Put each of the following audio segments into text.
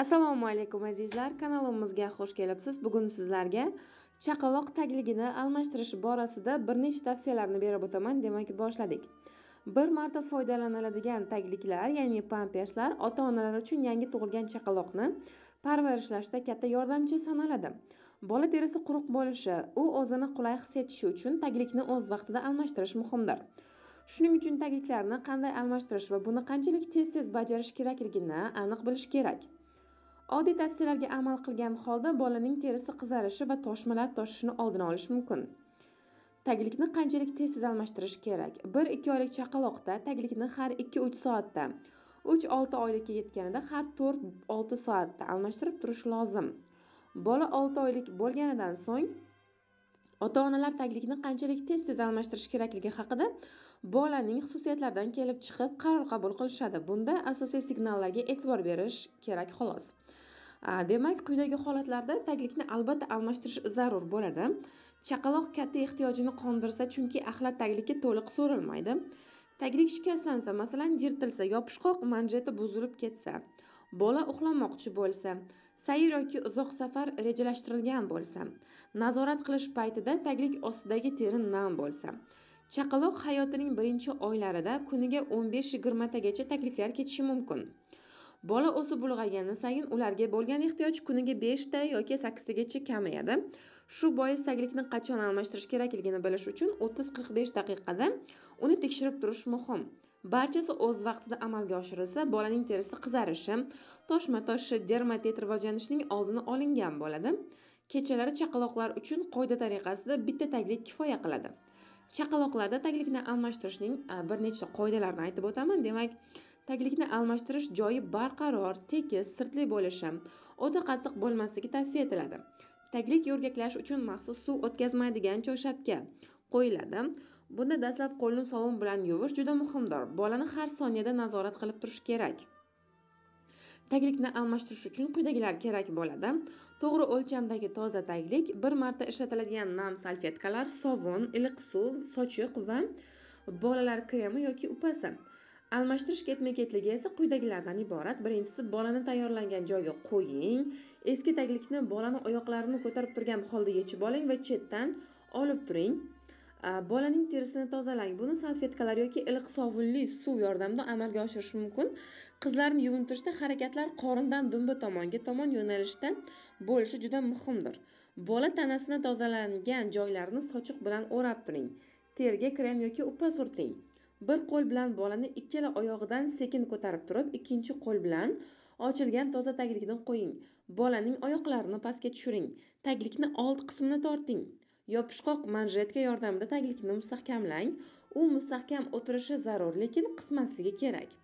assalomu alaykum azizlar kanalimizga xush kelibsiz bugun sizlarga chaqaloq tagligini almashtirish borasida bir nechta tavsiyalarni berib o'taman demak boshladik bir marta foydalaniladigan tagliklar ya'ni pamperslar ota onalar uchun yangi tug'ilgan chaqaloqni parvarishlashda katta yordamchi sanaladi bola terisi quruq bo'lishi u o'zini qulay his etishi uchun taglikni o'z vaqtida almashtirish muhimdir shuning uchun tagliklarni qanday almashtirish va buni qanchalik tez tez bajarish kerakligini aniq bilish kerak oddiy tavsiyalarga amal qilgan holda bolaning terisi qizarishi va toshmalar toshishini oldini olish mumkin taglikni qanchalik tez almashtirish kerak 1-2 oylik chaqaloqda taglikni har 2-3 soatda 3-6 oylikka yetganida har 4-6 soatda almashtirib turish lozim bola 6 oylik bo'lganidan so'ng ota onalar taglikni qanchalik tez tez almashtirish kerakligi haqida bolaning xususiyatlaridan kelib chiqib qaror qabul qilishadi bunda asosiy signallarga e'tibor berish kerak xolos demak quyidagi holatlarda taglikni albatta almashtirish zarur bo'ladi chaqaloq katta ehtiyojini qondirsa chunki axlat taglikka to'liq so'rilmaydi taglik shikastlansa masalan yirtilsa yopishqoq manjeti buzilib ketsa bola uxlamoqchi bo'lsa sayr yoki uzoq safar rejalashtirilgan bo'lsa nazorat qilish paytida taglik ostidagi teri nam bo'lsa chaqaloq hayotining birinchi oylarida kuniga o'n besh yigirmatagacha tagliklar ketishi mumkin bola o'sib ulg'aygani sayin ularga bo'lgan ehtiyoj kuniga beshta yoki sakkiztagacha kamayadi shu bois taglikni qachon almashtirish kerakligini bilish uchun o'ttiz qirq besh daqiqada uni tekshirib turish muhim barchasi o'z vaqtida amalga oshirilsa bolaning terisi qizarishi toshma toshishi dermatit rivojlanishining oldini olingan bo'ladi kechalari chaqaloqlar uchun qoida tariqasida bitta taglik kifoya qiladi chaqaloqlarda taglikni almashtirishning bir nechta qoidalarini aytib o'taman demak taglikni almashtirish joyi barqaror tekis sirtli bo'lishi o'ta qattiq bo'lmasligi tavsiya etiladi taglik yo'rgaklash uchun maxsus suv o'tkazmaydigan choyshabga qo'yiladi bunda dastlab qo'lni sovun bilan yuvish juda muhimdir bolani har soniyada nazorat qilib turish kerak taglikni almashtirish uchun quyidagilar kerak bo'ladi to'g'ri o'lchamdagi toza taglik bir marta ishlatiladigan nam salfetkalar sovun iliq suv sochiq va bolalar kremi yoki upasi almashtirish ketma ketligi esa quyidagilardan iborat birinchisi bolani tayyorlangan joyga qo'ying eski taglikni bolani oyoqlarini ko'tarib turgan holda yechib oling va chetdan olib turing bolaning terisini tozalang buni salfetkalar yoki iliq sovunli suv yordamida amalga oshirish mumkin qizlarni yuvintirishda harakatlar qorindan dumba tomonga tomon yo'nalishda bo'lishi juda muhimdir bola tanasini tozalangan joylarini sochiq bilan o'rab turing terga krem yoki upa surting bir qo'l bilan bolani ikkala oyog'idan sekin ko'tarib turib ikkinchi qo'l bilan ochilgan toza taglikni qo'ying bolaning oyoqlarini pastga tushiring taglikni old qismini torting yopishqoq manjetka yordamida taglikni mustahkamlang u mustahkam o'tirishi zarur lekin qismasligi kerak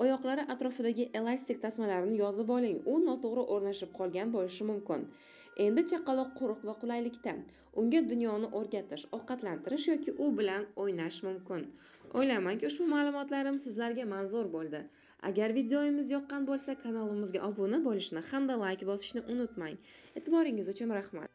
oyoqlari atrofidagi elastik tasmalarni yozib oling u noto'g'ri o'rnashib qolgan bo'lishi mumkin endi chaqaloq quruq va qulaylikda unga dunyoni o'rgatish ovqatlantirish yoki u bilan o'ynash mumkin o'ylaymanki ushbu ma'lumotlarim sizlarga manzur bo'ldi agar videomiz yoqqan bo'lsa kanalimizga obuna bo'lishni hamda layk bosishni unutmang e'tiboringiz uchun rahmat